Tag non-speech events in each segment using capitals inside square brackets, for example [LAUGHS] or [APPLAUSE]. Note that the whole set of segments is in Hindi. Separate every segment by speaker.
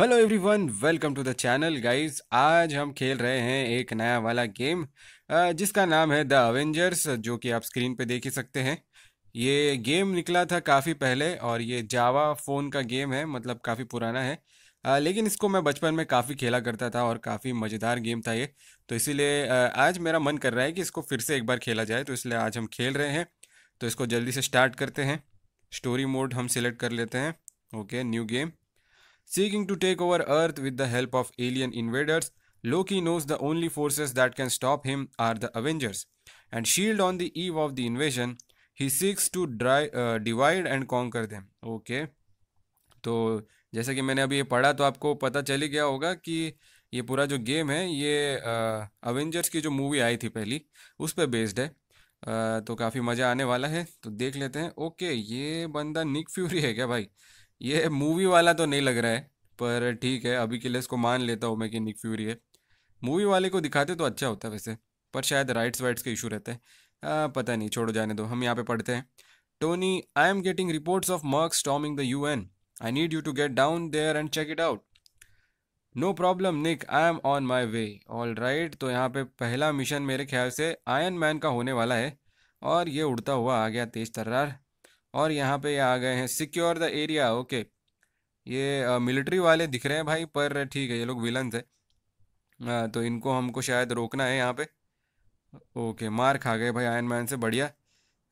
Speaker 1: Hello everyone welcome to the channel guys आज हम खेल रहे हैं एक नया वाला गेम जिसका नाम है द अवेंजर्स जो कि आप स्क्रीन पे देख ही सकते हैं ये गेम निकला था काफ़ी पहले और ये जावा फ़ोन का गेम है मतलब काफ़ी पुराना है लेकिन इसको मैं बचपन में काफ़ी खेला करता था और काफ़ी मज़ेदार गेम था ये तो इसीलिए आज मेरा मन कर रहा है कि इसको फिर से एक बार खेला जाए तो इसलिए आज हम खेल रहे हैं तो इसको जल्दी से स्टार्ट करते हैं स्टोरी मोड हम सिलेक्ट कर लेते हैं okay new game Seeking to take over Earth with the help of alien invaders, Loki knows the only forces that can stop him are the Avengers. And shield on the eve of the invasion, he seeks to dry, uh, divide and conquer them. okay. तो जैसे कि मैंने अभी ये पढ़ा तो आपको पता चल ही गया होगा कि ये पूरा जो गेम है ये अवेंजर्स की जो मूवी आई थी पहली उस पर बेस्ड है आ, तो काफ़ी मज़ा आने वाला है तो देख लेते हैं ओके ये बंदा निक फ्यूरी है क्या भाई ये मूवी वाला तो नहीं लग रहा है पर ठीक है अभी के लिए इसको मान लेता हूँ मैं कि निक फ्यूरी है मूवी वाले को दिखाते तो अच्छा होता वैसे पर शायद राइट्स वाइट्स के इशू रहते हैं पता नहीं छोड़ो जाने दो हम यहाँ पे पढ़ते हैं Tony I am getting reports of mercs storming the U N I need you to get down there and check it out no problem Nick I am on my way all right तो यहाँ पे पहला मिशन मेरे ख्याल से आयन मैन का होने वाला है और ये उड़ता हुआ आ गया तेज तर्रार और यहाँ पे आ गए हैं सिक्योर द एरिया ओके ये मिलिट्री वाले दिख रहे हैं भाई पर ठीक है ये लोग विलन थे uh, तो इनको हमको शायद रोकना है यहाँ पे ओके मार खा गए भाई आयन मैन से बढ़िया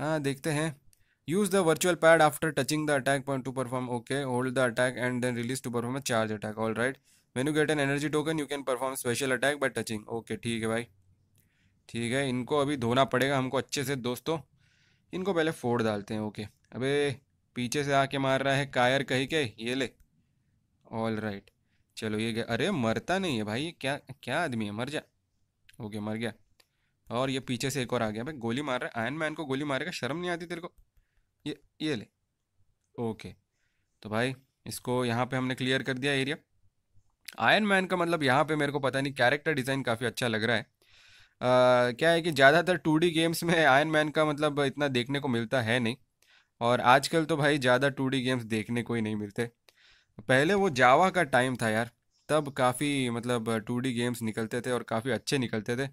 Speaker 1: हाँ देखते हैं use the virtual pad after touching the attack point to perform okay hold the attack and then release to perform a charge attack all right when you get an energy token you can perform special attack by touching okay ठीक है भाई ठीक है इनको अभी धोना पड़ेगा हमको अच्छे से दोस्तों इनको पहले फोड़ डालते हैं ओके अबे पीछे से आके मार रहा है कायर कही के ये ले ऑल राइट right. चलो ये गया अरे मरता नहीं है भाई ये क्या क्या आदमी है मर जा ओके मर गया और ये पीछे से एक और आ गया भाई गोली मार रहा है आयन मैन को गोली मारेगा शर्म नहीं आती तेरे को ये ये ले ओके तो भाई इसको यहाँ पे हमने क्लियर कर दिया एरिया आयन मैन का मतलब यहाँ पे मेरे को पता नहीं कैरेक्टर डिज़ाइन काफ़ी अच्छा लग रहा है आ, क्या है कि ज़्यादातर टू गेम्स में आयन मैन का मतलब इतना देखने को मिलता है नहीं और आजकल तो भाई ज़्यादा टू गेम्स देखने को ही नहीं मिलते पहले वो जावा का टाइम था यार तब काफ़ी मतलब टू गेम्स निकलते थे और काफ़ी अच्छे निकलते थे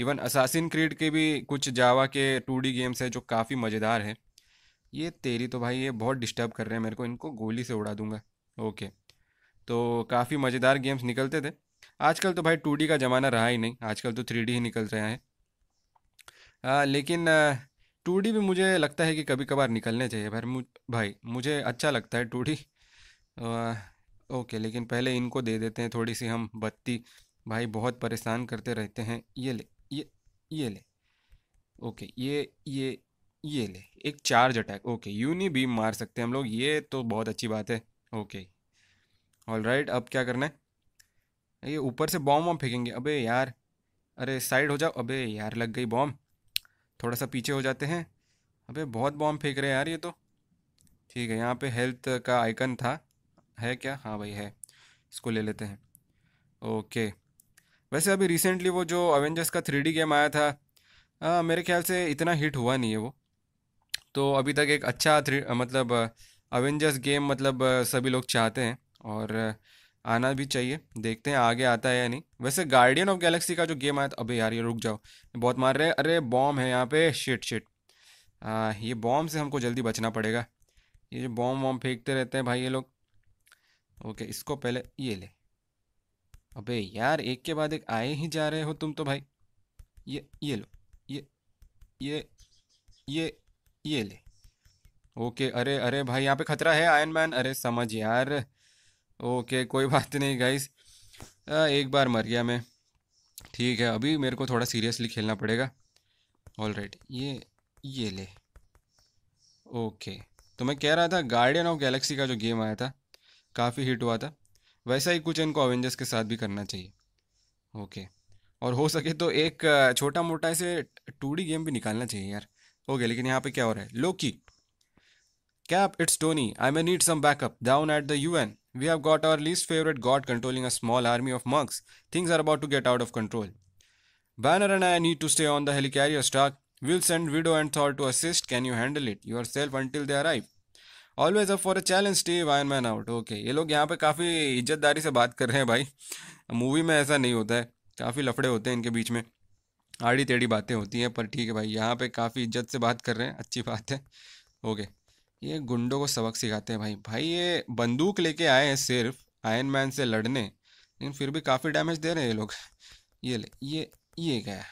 Speaker 1: इवन असासिन क्रीड के भी कुछ जावा के टू गेम्स हैं जो काफ़ी मज़ेदार हैं ये तेरी तो भाई ये बहुत डिस्टर्ब कर रहे हैं मेरे को इनको गोली से उड़ा दूंगा ओके तो काफ़ी मज़ेदार गेम्स निकलते थे आजकल तो भाई टू का ज़माना रहा ही नहीं आजकल तो थ्री ही निकल रहे हैं लेकिन आ, टू भी मुझे लगता है कि कभी कभार निकलने चाहिए भाई भाई मुझे अच्छा लगता है टू ओके लेकिन पहले इनको दे देते हैं थोड़ी सी हम बत्ती भाई बहुत परेशान करते रहते हैं ये ले ये ये ले ओके ये ये ये ले एक charge attack okay uni beam मार सकते हैं हम लोग ये तो बहुत अच्छी बात है ओके ऑल राइट अब क्या करना है ये ऊपर से बॉम्ब वॉम्ब फेंकेंगे अबे यार अरे साइड हो जाओ अबे यार लग गई बॉम्ब थोड़ा सा पीछे हो जाते हैं अबे बहुत बॉम्ब फेंक रहे हैं यार ये तो ठीक है यहाँ पे हेल्थ का आइकन था है क्या हाँ भाई है इसको ले लेते हैं ओके वैसे अभी रिसेंटली वो जो अवेंजर्स का थ्री गेम आया था आ, मेरे ख्याल से इतना हिट हुआ नहीं है वो तो अभी तक एक अच्छा थ्री मतलब अवेंजर्स गेम मतलब सभी लोग चाहते हैं और आना भी चाहिए देखते हैं आगे आता है या नहीं वैसे गार्डियन ऑफ गैलेक्सी का जो गेम आया था अबे यार ये रुक जाओ बहुत मार रहे हैं अरे बॉम्ब है यहाँ पे शिट शिट आ, ये बॉम्ब से हमको जल्दी बचना पड़ेगा ये जो बॉम्ब वॉम्ब फेंकते रहते हैं भाई ये लोग ओके इसको पहले ये ले अबे यार एक के बाद एक आए ही जा रहे हो तुम तो भाई ये ये लो ये ये ये ये ले ओके अरे अरे भाई यहाँ पे खतरा है आयन मैन अरे समझ यार ओके कोई बात नहीं गाइस एक बार मर गया मैं ठीक है अभी मेरे को थोड़ा सीरियसली खेलना पड़ेगा ऑल right, ये ये ले ओके तो मैं कह रहा था गार्डियन ऑफ गैलेक्सी का जो गेम आया था काफ़ी हिट हुआ था वैसा ही कुछ इनको अवेंजर्स के साथ भी करना चाहिए ओके और हो सके तो एक छोटा मोटा ऐसे टू गेम भी निकालना चाहिए यार ओके लेकिन यहाँ पे क्या हो रहा है लोकी Cap, it's Tony. I may need some backup. Down at the UN, we have got our least favorite god controlling a small army of monks. Things are about to get out of control. Banner and I need to stay on the helicarrier, Stark. We'll send Widow and Thor to assist. Can you handle it yourself until they arrive? Always up for a challenge, Steve. Iron Man out. Okay. ये लोग यहाँ पे काफ़ी इज्जतदारी से बात कर रहे हैं भाई मूवी में ऐसा नहीं होता है काफ़ी लफड़े होते हैं इनके बीच में आड़ी टेढ़ी बातें होती हैं पर ठीक है भाई यहाँ पे काफ़ी इज्जत से बात कर रहे हैं अच्छी बात है ओके okay. ये गुंडों को सबक सिखाते हैं भाई भाई ये बंदूक लेके आए हैं सिर्फ आयन मैन से लड़ने लेकिन फिर भी काफ़ी डैमेज दे रहे हैं ये लोग ये ले ये ये गया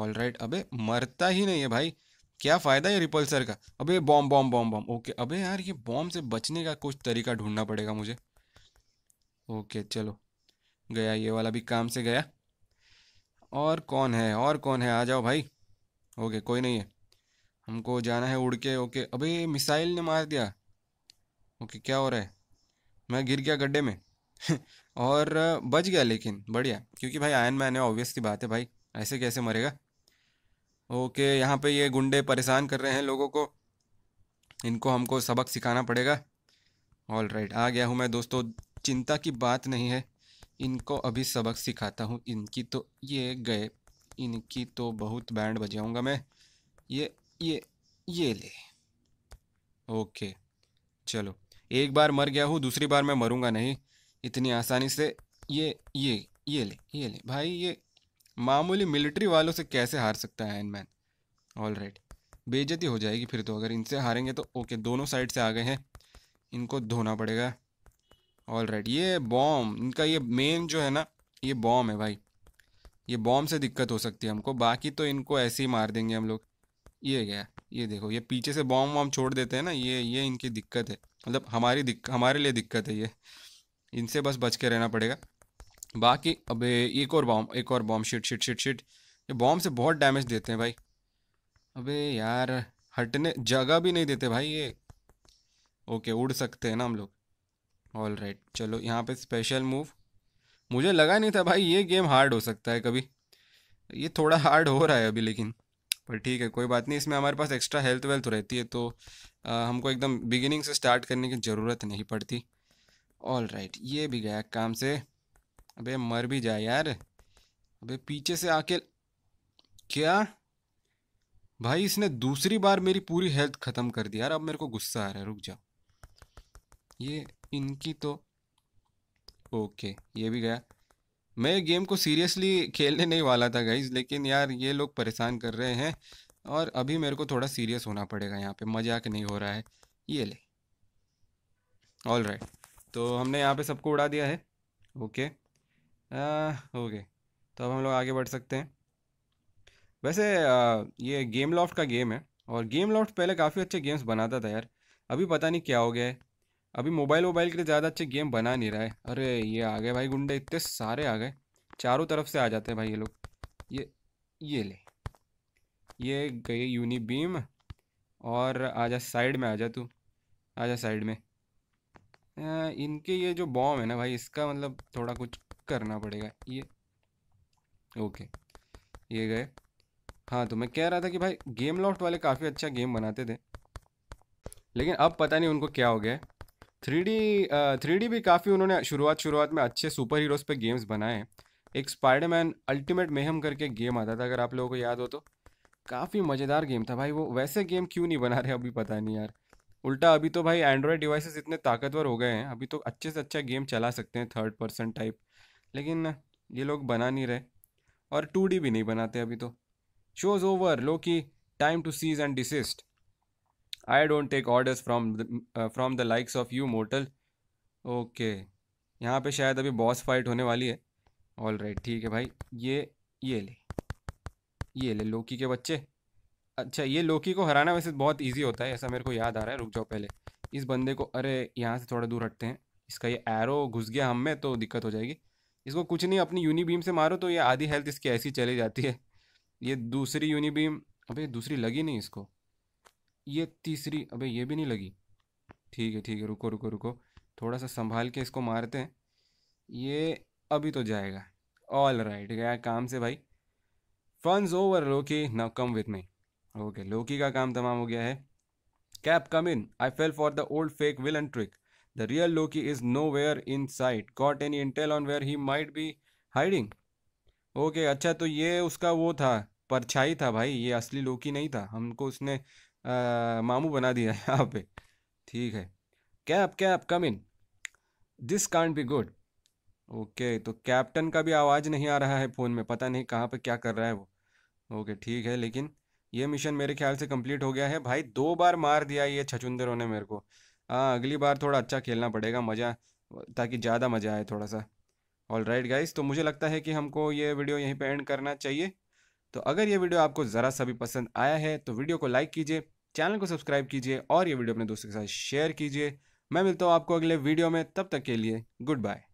Speaker 1: ऑल राइट अबे मरता ही नहीं है भाई क्या फ़ायदा है रिपल्सर का अबे bomb bomb bomb bomb okay अबे यार ये बॉम्ब से बचने का कुछ तरीका ढूंढना पड़ेगा मुझे ओके चलो गया ये वाला भी काम से गया और कौन है और कौन है आ जाओ भाई ओके कोई नहीं है हमको जाना है उड़ के ओके अबे मिसाइल ने मार दिया ओके क्या हो रहा है मैं गिर गया गड्ढे में [LAUGHS] और बच गया लेकिन बढ़िया क्योंकि भाई आयन मैन है ऑब्वियसली बात है भाई ऐसे कैसे मरेगा ओके यहाँ पे ये गुंडे परेशान कर रहे हैं लोगों को इनको हमको सबक सिखाना पड़ेगा ऑल राइट right, आ गया हूँ मैं दोस्तों चिंता की बात नहीं है इनको अभी सबक सिखाता हूँ इनकी तो ये गए इनकी तो बहुत बैंड बजाऊँगा मैं ये ये ये ले ओके चलो एक बार मर गया हूँ दूसरी बार मैं मरूंगा नहीं इतनी आसानी से ये ये ये ले ये ले भाई ये मामूली मिलिट्री वालों से कैसे हार सकता है मैन ऑल राइट बेजती हो जाएगी फिर तो अगर इनसे हारेंगे तो ओके दोनों साइड से आ गए हैं इनको धोना पड़ेगा ऑल राइट ये बॉम इनका ये मेन जो है ना ये बॉम है भाई ये बॉम से दिक्कत हो सकती है हमको बाकी तो इनको ऐसे ही मार देंगे हम लोग ये गया ये देखो ये पीछे से बॉम्ब वॉम्ब छोड़ देते हैं ना ये ये इनकी दिक्कत है मतलब हमारी दिक्कत हमारे लिए दिक्कत है ये इनसे बस बच के रहना पड़ेगा बाकी अब एक और बॉम्ब एक और bomb shit shit shit shit ये बॉम्ब से बहुत डैमेज देते हैं भाई अबे यार हटने जगह भी नहीं देते भाई ये ओके उड़ सकते हैं ना हम लोग ऑल राइट चलो यहाँ पे स्पेशल मूव मुझे लगा नहीं था भाई ये गेम हार्ड हो सकता है कभी ये थोड़ा हार्ड हो रहा है अभी लेकिन पर ठीक है कोई बात नहीं इसमें हमारे पास एक्स्ट्रा हेल्थ वेल्थ रहती है तो आ, हमको एकदम बिगिनिंग से स्टार्ट करने की ज़रूरत नहीं पड़ती ऑल राइट right, ये भी गया काम से अबे मर भी जाए यार अबे पीछे से आके क्या भाई इसने दूसरी बार मेरी पूरी हेल्थ ख़त्म कर दी यार अब मेरे को गुस्सा आ रहा है रुक जाओ ये इनकी तो ओके ये भी गया मैं गेम को सीरियसली खेलने नहीं वाला था गाइज लेकिन यार ये लोग परेशान कर रहे हैं और अभी मेरे को थोड़ा सीरियस होना पड़ेगा यहाँ पे मजाक नहीं हो रहा है ये ले ऑल राइट right. तो हमने यहाँ पे सबको उड़ा दिया है ओके ओके तो अब हम लोग आगे बढ़ सकते हैं वैसे आ, ये गेम लॉफ्ट का गेम है और गेम लॉफ्ट पहले काफ़ी अच्छे गेम्स बनाता था यार अभी पता नहीं क्या हो गया है अभी मोबाइल वोबाइल के लिए ज़्यादा अच्छे गेम बना नहीं रहा है अरे ये आ गए भाई गुंडे इतने सारे आ गए चारों तरफ से आ जाते हैं भाई ये लोग ये ये ले ये गए यूनी बीम और जा साइड में आ जा तू आ जा साइड में आ, इनके ये जो बॉम है ना भाई इसका मतलब थोड़ा कुछ करना पड़ेगा ये ओके ये गए हाँ तो मैं कह रहा था कि भाई गेम लॉफ्ट वाले काफ़ी अच्छा गेम बनाते थे लेकिन अब पता नहीं उनको क्या हो गया है थ्री डी भी काफ़ी उन्होंने शुरुआत शुरुआत में अच्छे सुपर हीरोज़ पे गेम्स बनाए हैं एक स्पाइडरमैन अल्टीमेट मेहम करके गेम आता था अगर आप लोगों को याद हो तो काफ़ी मज़ेदार गेम था भाई वो वैसे गेम क्यों नहीं बना रहे अभी पता नहीं यार उल्टा अभी तो भाई एंड्रॉयड डिवाइसेस इतने ताकतवर हो गए हैं अभी तो अच्छे से अच्छा गेम चला सकते हैं थर्ड पर्सन टाइप लेकिन ये लोग बना नहीं रहे और टू भी नहीं बनाते अभी तो shows over Loki time to cease and desist I don't take orders from from the likes of you mortal okay यहाँ पे शायद अभी बॉस फाइट होने वाली है ऑल राइट ठीक है भाई ये ये ले ये ले लोकी के बच्चे अच्छा ये लोकी को हराना वैसे बहुत ईजी होता है ऐसा मेरे को याद आ रहा है रुक जाओ पहले इस बंदे को अरे यहाँ से थोड़ा दूर हटते हैं इसका ये एरो घुस गया हम में तो दिक्कत हो जाएगी इसको कुछ नहीं अपनी यूनी बीम से मारो तो ये आधी हेल्थ इसकी ऐसी चली जाती है ये दूसरी यूनी बीम दूसरी लगी नहीं इसको ये तीसरी अबे ये भी नहीं लगी ठीक है ठीक है रुको रुको रुको थोड़ा सा संभाल के इसको मारते हैं ये अभी तो जाएगा ऑल राइट right, गया काम से भाई fun's over Loki now come with me okay Loki का काम तमाम हो गया है Cap come in I fell for the old fake will and trick the real Loki is nowhere in sight got any intel on where he might be hiding okay अच्छा तो ये उसका वो था परछाई था भाई ये असली लोकी नहीं था हमको उसने आ, मामू बना दिया है यहाँ पे ठीक है Cap Cap come in this can't be good okay तो कैप्टन का भी आवाज़ नहीं आ रहा है फ़ोन में पता नहीं कहाँ पे क्या कर रहा है वो ओके ठीक है लेकिन ये मिशन मेरे ख्याल से कंप्लीट हो गया है भाई दो बार मार दिया ये छचुंदरों ने मेरे को हाँ अगली बार थोड़ा अच्छा खेलना पड़ेगा मज़ा ताकि ज़्यादा मज़ा आए थोड़ा सा ऑल राइट गाइज तो मुझे लगता है कि हमको ये वीडियो यहीं पर एंड करना चाहिए तो अगर ये वीडियो आपको ज़रा सा भी पसंद आया है तो वीडियो को लाइक कीजिए चैनल को सब्सक्राइब कीजिए और ये वीडियो अपने दोस्तों के साथ शेयर कीजिए मैं मिलता हूँ आपको अगले वीडियो में तब तक के लिए गुड बाय